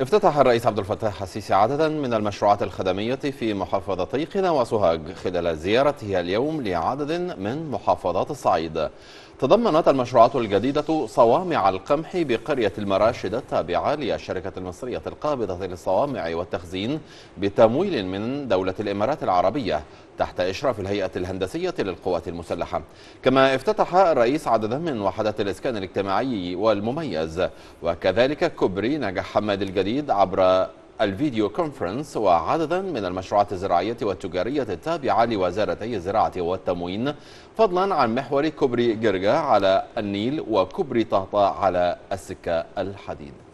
افتتح الرئيس عبد الفتاح السيسي عددا من المشروعات الخدمية في محافظتي قنا وسوهاج خلال زيارته اليوم لعدد من محافظات الصعيد تضمنت المشروعات الجديدة صوامع القمح بقرية المراشد التابعة للشركة المصرية القابضة للصوامع والتخزين بتمويل من دولة الإمارات العربية تحت إشراف الهيئة الهندسية للقوات المسلحة كما افتتح الرئيس عددا من وحدات الإسكان الاجتماعي والمميز وكذلك كوبري نجا حماد الجديد الجديد عبر الفيديو كونفرنس وعددا من المشروعات الزراعية والتجارية التابعة لوزارتي الزراعة والتموين فضلا عن محور كوبري جرجا على النيل وكوبري طهطا على السكة الحديد